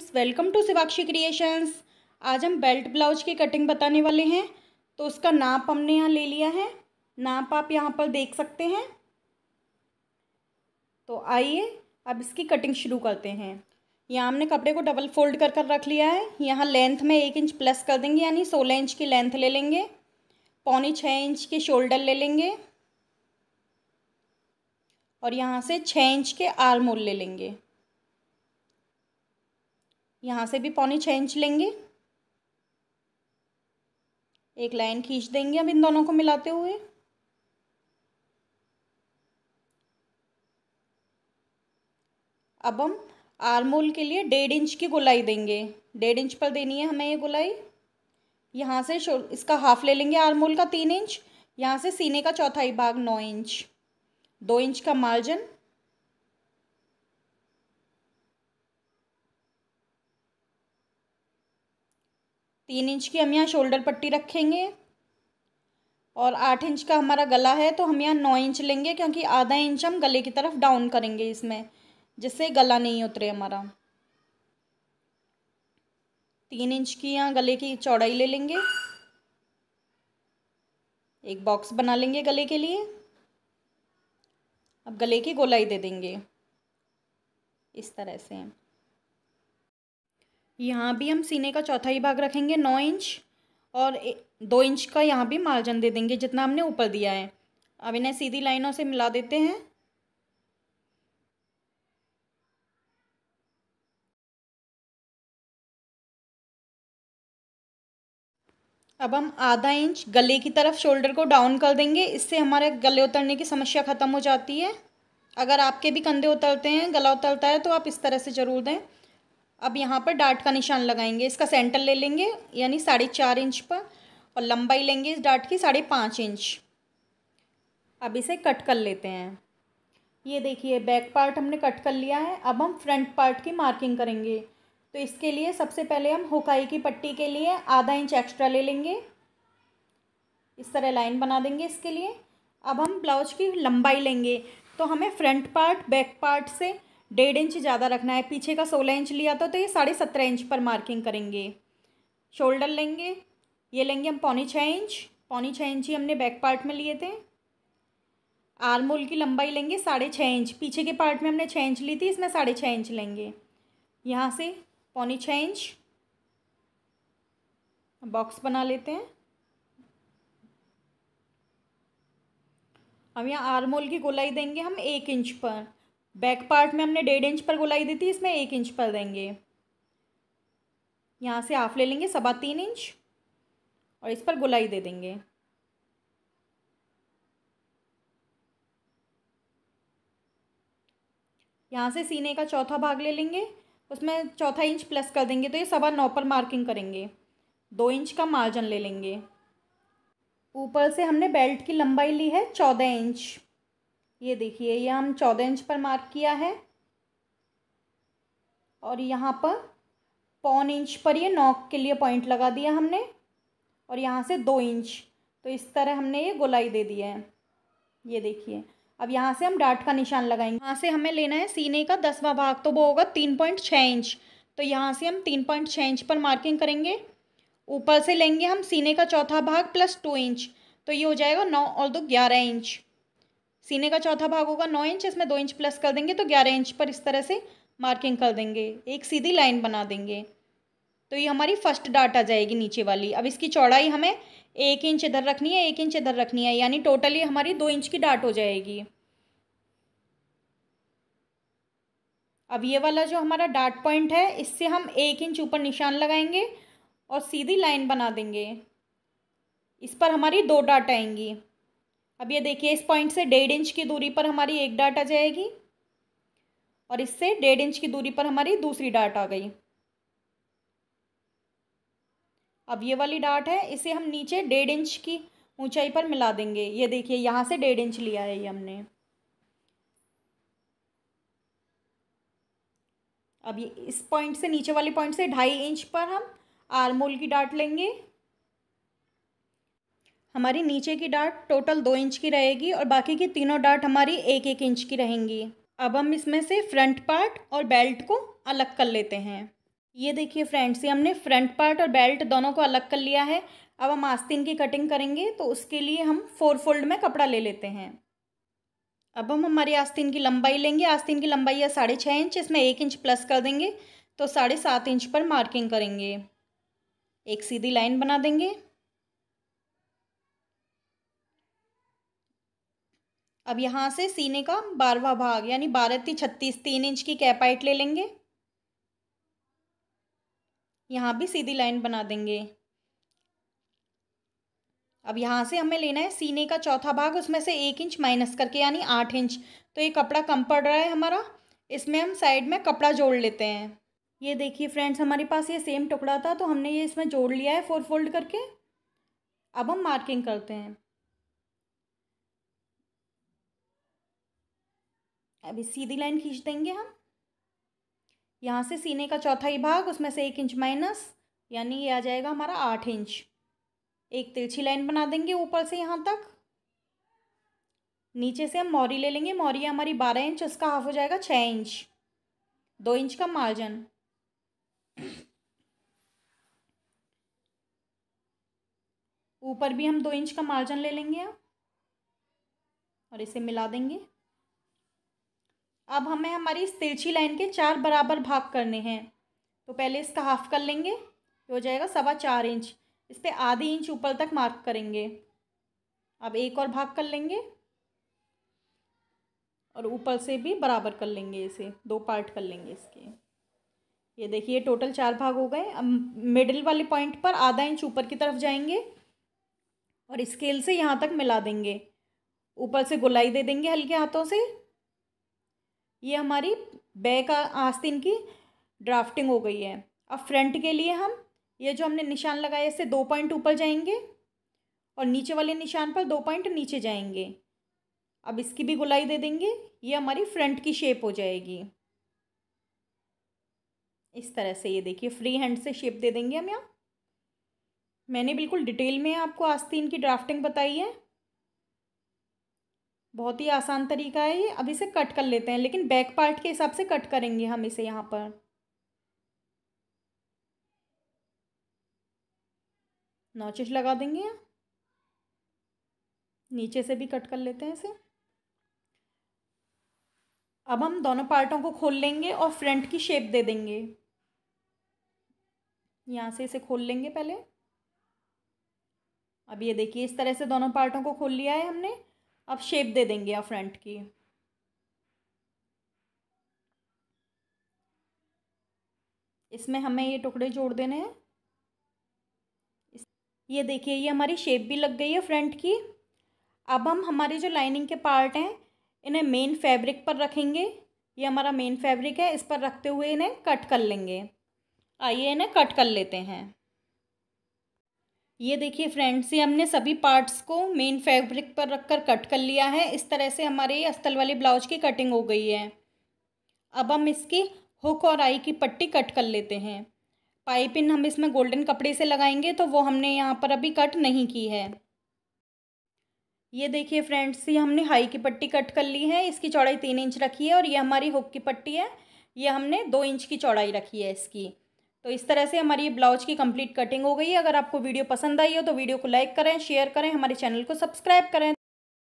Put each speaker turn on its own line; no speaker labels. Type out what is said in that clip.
friends welcome to Shivakshi creations आज हम belt blouse की कटिंग बताने वाले हैं तो उसका नाप हमने यहाँ ले लिया है नाप आप यहाँ पर देख सकते हैं तो आइए अब इसकी कटिंग शुरू करते हैं यहाँ हमने कपड़े को डबल फोल्ड कर कर रख लिया है यहाँ लेंथ में एक इंच प्लस कर देंगे यानी सोलह इंच की लेंथ ले लेंगे पौनी छः इंच के शोल्डर ले लेंगे और यहाँ से छः इंच के आर्म होल ले लेंगे यहाँ से भी पौने छः इंच लेंगे एक लाइन खींच देंगे अब इन दोनों को मिलाते हुए अब हम आरमोल के लिए डेढ़ इंच की गोलाई देंगे डेढ़ इंच पर देनी है हमें ये गोलाई यहाँ से इसका हाफ ले लेंगे आरमोल का तीन इंच यहाँ से सीने का चौथाई भाग नौ इंच दो इंच का मार्जिन तीन इंच की हम यहाँ शोल्डर पट्टी रखेंगे और आठ इंच का हमारा गला है तो हम यहाँ नौ इंच लेंगे क्योंकि आधा इंच हम गले की तरफ डाउन करेंगे इसमें जिससे गला नहीं उतरे हमारा तीन इंच की यहाँ गले की चौड़ाई ले लेंगे एक बॉक्स बना लेंगे गले के लिए अब गले की गोलाई दे देंगे इस तरह से यहाँ भी हम सीने का चौथा ही भाग रखेंगे नौ इंच और दो इंच का यहाँ भी मार्जन दे देंगे जितना हमने ऊपर दिया है अब इन्हें सीधी लाइनों से मिला देते हैं अब हम आधा इंच गले की तरफ शोल्डर को डाउन कर देंगे इससे हमारे गले उतरने की समस्या ख़त्म हो जाती है अगर आपके भी कंधे उतरते हैं गला उतरता है तो आप इस तरह से ज़रूर दें अब यहाँ पर डाट का निशान लगाएंगे इसका सेंटर ले लेंगे यानी साढ़े चार इंच पर और लंबाई लेंगे इस डाट की साढ़े पाँच इंच अब इसे कट कर लेते हैं ये देखिए बैक पार्ट हमने कट कर लिया है अब हम फ्रंट पार्ट की मार्किंग करेंगे तो इसके लिए सबसे पहले हम हुकाई की पट्टी के लिए आधा इंच एक्स्ट्रा ले लेंगे इस तरह लाइन बना देंगे इसके लिए अब हम ब्लाउज की लंबाई लेंगे तो हमें फ्रंट पार्ट बैक पार्ट से डेढ़ इंच ज़्यादा रखना है पीछे का सोलह इंच लिया था तो, तो ये साढ़े सत्रह इंच पर मार्किंग करेंगे शोल्डर लेंगे ये लेंगे हम पौनी छः इंच पौनी छः इंच ही हमने बैक पार्ट में लिए थे आरमोल की लंबाई लेंगे साढ़े छः इंच पीछे के पार्ट में हमने छः इंच ली थी इसमें साढ़े छः इंच लेंगे यहाँ से पौनी छः इंच बॉक्स बना लेते हैं अब यहाँ आरमोल की गोलाई देंगे हम एक इंच पर बैक पार्ट में हमने डेढ़ इंच पर गोलाई दी थी इसमें एक इंच पर देंगे यहाँ से हाफ ले लेंगे सवा तीन इंच और इस पर गोलाई दे देंगे यहाँ से सीने का चौथा भाग ले लेंगे उसमें चौथा इंच प्लस कर देंगे तो ये सवा नौ पर मार्किंग करेंगे दो इंच का मार्जिन ले लेंगे ऊपर से हमने बेल्ट की लंबाई ली है चौदह इंच ये देखिए ये हम चौदह इंच पर मार्क किया है और यहाँ पर पौन इंच पर ये नॉक के लिए पॉइंट लगा दिया हमने और यहाँ से दो इंच तो इस तरह हमने ये गोलाई दे दिया है ये देखिए अब यहाँ से हम डाट का निशान लगाएंगे यहाँ से हमें लेना है सीने का दसवां भाग तो वो होगा तीन पॉइंट छः इंच तो यहाँ से हम तीन पॉइंट छः इंच पर मार्किंग करेंगे ऊपर से लेंगे हम सीने का चौथा भाग प्लस टू इंच तो ये हो जाएगा नौ और दो ग्यारह इंच सीने का चौथा भाग होगा नौ इंच इसमें दो इंच प्लस कर देंगे तो ग्यारह इंच पर इस तरह से मार्किंग कर देंगे एक सीधी लाइन बना देंगे तो ये हमारी फर्स्ट डाट आ जाएगी नीचे वाली अब इसकी चौड़ाई हमें एक इंच इधर रखनी है एक इंच इधर रखनी है यानी टोटली हमारी दो इंच की डाट हो जाएगी अब ये वाला जो हमारा डाट पॉइंट है इससे हम एक इंच ऊपर निशान लगाएंगे और सीधी लाइन बना देंगे इस पर हमारी दो डाट आएंगी अब ये देखिए इस पॉइंट से डेढ़ इंच की दूरी पर हमारी एक डाट आ जाएगी और इससे डेढ़ इंच की दूरी पर हमारी दूसरी डाट आ गई अब ये वाली डाट है इसे हम नीचे डेढ़ इंच की ऊंचाई पर मिला देंगे ये देखिए यहाँ से डेढ़ इंच लिया है ये हमने अब ये इस पॉइंट से नीचे वाली पॉइंट से ढाई इंच पर हम आरमोल की डाट लेंगे हमारी नीचे की डाट टोटल दो इंच की रहेगी और बाकी की तीनों डार्ट हमारी एक एक इंच की रहेंगी अब हम इसमें से फ्रंट पार्ट और बेल्ट को अलग कर लेते हैं ये देखिए फ्रेंड्स ये हमने फ्रंट पार्ट और बेल्ट दोनों को अलग कर लिया है अब हम आस्तीन की कटिंग करेंगे तो उसके लिए हम फोर फोल्ड में कपड़ा ले लेते हैं अब हम हमारी आस्तीन की लंबाई लेंगे आस्तीन की लंबाई है साढ़े छः इंच इसमें एक इंच प्लस कर देंगे तो साढ़े सात इंच पर मार्किंग करेंगे एक सीधी लाइन बना देंगे अब यहाँ से सीने का बारवा भाग यानी बारह ती छत्तीस तीन इंच की कैपाइट ले लेंगे यहाँ भी सीधी लाइन बना देंगे अब यहाँ से हमें लेना है सीने का चौथा भाग उसमें से एक इंच माइनस करके यानी आठ इंच तो ये कपड़ा कम पड़ रहा है हमारा इसमें हम साइड में कपड़ा जोड़ लेते हैं ये देखिए फ्रेंड्स हमारे पास ये सेम टुकड़ा था तो हमने ये इसमें जोड़ लिया है फोर फोल्ड करके अब हम मार्किंग करते हैं अभी सीधी लाइन खींच देंगे हम यहाँ से सीने का चौथा ही भाग उसमें से एक इंच माइनस यानी ये आ जाएगा हमारा आठ इंच एक तिरछी लाइन बना देंगे ऊपर से यहाँ तक नीचे से हम मौरी ले लेंगे मौरी हमारी बारह इंच उसका हाफ हो जाएगा छः इंच दो इंच का मार्जिन ऊपर भी हम दो इंच का मार्जिन ले लेंगे और इसे मिला देंगे अब हमें हमारी इस तिरछी लाइन के चार बराबर भाग करने हैं तो पहले इसका हाफ कर लेंगे ये हो जाएगा सवा चार इंच इस पर आधी इंच ऊपर तक मार्क करेंगे अब एक और भाग कर लेंगे और ऊपर से भी बराबर कर लेंगे इसे दो पार्ट कर लेंगे इसके ये देखिए टोटल चार भाग हो गए अब मिडिल वाले पॉइंट पर आधा इंच ऊपर की तरफ जाएंगे और स्केल से यहाँ तक मिला देंगे ऊपर से गुलाई दे देंगे हल्के हाथों से ये हमारी बैक आस्तीन की ड्राफ्टिंग हो गई है अब फ्रंट के लिए हम ये जो हमने निशान लगाया इससे दो पॉइंट ऊपर जाएंगे और नीचे वाले निशान पर दो पॉइंट नीचे जाएंगे अब इसकी भी गुलाई दे देंगे ये हमारी फ्रंट की शेप हो जाएगी इस तरह से ये देखिए फ्री हैंड से शेप दे देंगे हम यहाँ मैंने बिल्कुल डिटेल में आपको आस्तीन की ड्राफ्टिंग बताई है बहुत ही आसान तरीका है ये अब इसे कट कर लेते हैं लेकिन बैक पार्ट के हिसाब से कट करेंगे हम इसे यहाँ पर नोचिश लगा देंगे नीचे से भी कट कर लेते हैं इसे अब हम दोनों पार्टों को खोल लेंगे और फ्रंट की शेप दे देंगे यहाँ से इसे खोल लेंगे पहले अब ये देखिए इस तरह से दोनों पार्टों को खोल लिया है हमने अब शेप दे देंगे आप फ्रंट की इसमें हमें ये टुकड़े जोड़ देने हैं ये देखिए ये हमारी शेप भी लग गई है फ्रंट की अब हम हमारे जो लाइनिंग के पार्ट हैं इन्हें मेन फैब्रिक पर रखेंगे ये हमारा मेन फैब्रिक है इस पर रखते हुए इन्हें कट कर लेंगे आइए इन्हें कट कर लेते हैं ये देखिए फ्रेंड्स ये हमने सभी पार्ट्स को मेन फैब्रिक पर रखकर कट कर लिया है इस तरह से हमारे ये अस्तल वाले ब्लाउज की कटिंग हो गई है अब हम इसकी हुक और आई की पट्टी कट कर लेते हैं पाइपिंग हम इसमें गोल्डन कपड़े से लगाएंगे तो वो हमने यहाँ पर अभी कट नहीं की है ये देखिए फ्रेंड्स ये हमने हाई की पट्टी कट कर ली है इसकी चौड़ाई तीन इंच रखी है और ये हमारी हुक की पट्टी है ये हमने दो इंच की चौड़ाई रखी है इसकी तो इस तरह से हमारी ब्लाउज की कंप्लीट कटिंग हो गई है अगर आपको वीडियो पसंद आई हो तो वीडियो को लाइक करें शेयर करें हमारे चैनल को सब्सक्राइब करें